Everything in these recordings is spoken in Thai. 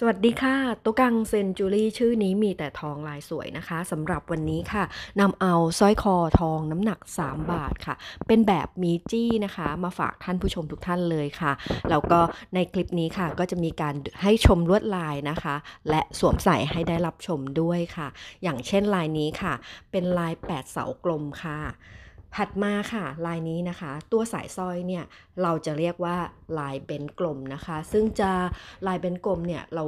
สวัสดีค่ะตุ๊กังเซนจูรี่ชื่อนี้มีแต่ทองลายสวยนะคะสำหรับวันนี้ค่ะนำเอาสร้อยคอทองน้ำหนัก 3 บาทค่ะ เป็นแบบมีจี้นะคะ มาฝากท่านผู้ชมทุกท่านเลยค่ะ แล้วก็ในคลิปนี้ค่ะ ก็จะมีการให้ชมลวดลายนะคะ และสวมใส่ให้ได้รับชมด้วยค่ะ อย่างเช่นลายนี้ค่ะ เป็นลาย8เสากลมค่ะถัดมาค่ะลายนี้นะคะ ตัวสายสร้อยเนี่ย เราจะเรียกว่าลายเบนกลมนะคะ ซึ่งจะลายเบนกลมเนี่ย เรา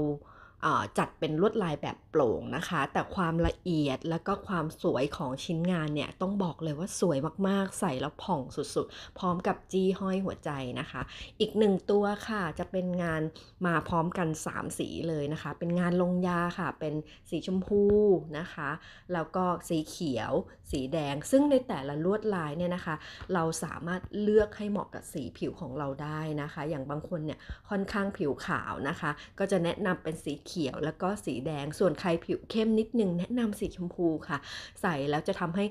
จัดเป็นลวดลายแบบโปร่งนะคะ แต่ความละเอียดและก็ความสวยของชิ้นงานเนี่ยต้องบอกเลยว่าสวยมากๆ ใส่แล้วผ่องสุดๆ พร้อมกับจี้ห้อยหัวใจนะคะอีกหนึ่งตัวค่ะจะเป็นงานมาพร้อมกัน 3 สีเลยนะคะ เป็นงานลงยาค่ะเป็นสีชมพูนะคะ แล้วก็สีเขียว สีแดง ซึ่งในแต่ละลวดลายเนี่ยนะคะ เราสามารถเลือกให้เหมาะกับสีผิวของเราได้นะคะ อย่างบางคนเนี่ยค่อนข้างผิวขาวนะคะ ก็จะแนะนำเป็นสีเขียวแล้วก็สีแดงส่วนใครผิวเข้มนิดนึงแนะนำสีชมพูค่ะ ใส่แล้วจะทำให้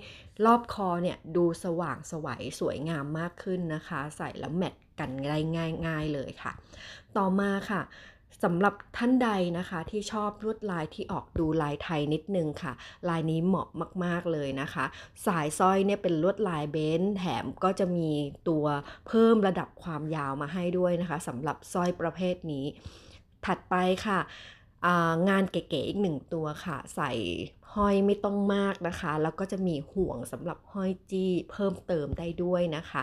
รอบคอเนี่ยดูสว่างสวยสวยงามมากขึ้นนะคะ ใส่แล้วแมทกันได้ง่ายง่ายเลยค่ะ ต่อมาค่ะสำหรับท่านใดนะคะที่ชอบลวดลายที่ออกดูลายไทยนิดนึงค่ะ ลายนี้เหมาะมากๆเลยนะคะ สายสร้อยเนี่ยเป็นลวดลายเบนแถมก็จะมีตัวเพิ่มระดับความยาวมาให้ด้วยนะคะสำหรับสร้อยประเภทนี้ ถัดไปค่ะงานเก๋ๆอีกหนึ่งตัวค่ะ ใส่ห้อยไม่ต้องมากนะคะ แล้วก็จะมีห่วงสำหรับห้อยจี้ เพิ่มเติมได้ด้วยนะคะ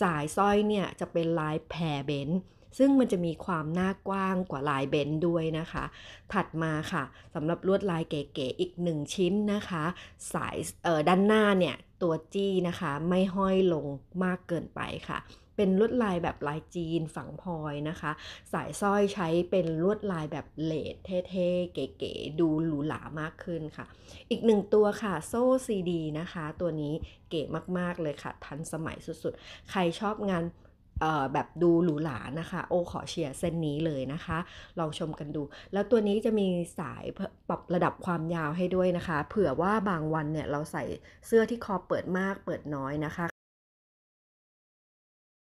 สายสร้อยเนี่ยจะเป็นลายแพรเบนซึ่งมันจะมีความหน้ากว้างกว่าลายเบนด้วยนะคะ ถัดมาค่ะสำหรับลวดลายเก๋ๆอีกหนึ่งชิ้นนะคะ สายด้านหน้าเนี่ยตัวจี้นะคะ ไม่ห้อยลงมากเกินไปค่ะ เป็นลวดลายแบบลายจีนฝังพลอยนะคะ สายสร้อยใช้เป็นลวดลายแบบเลดเท่ๆ เก๋ๆดูหรูหรามากขึ้นค่ะ อีกหนึ่งตัวค่ะโซ่ซีดีนะคะ ตัวนี้เก๋มากๆเลยค่ะ ทันสมัยสุดๆ ใครชอบงานแบบดูหรูหรานะคะ โอขอเชียร์เส้นนี้เลยนะคะ ลองชมกันดู แล้วตัวนี้จะมีสายปรับระดับความยาวให้ด้วยนะคะ เผื่อว่าบางวันเนี่ย เราใส่เสื้อที่คอเปิดมากเปิดน้อยนะคะ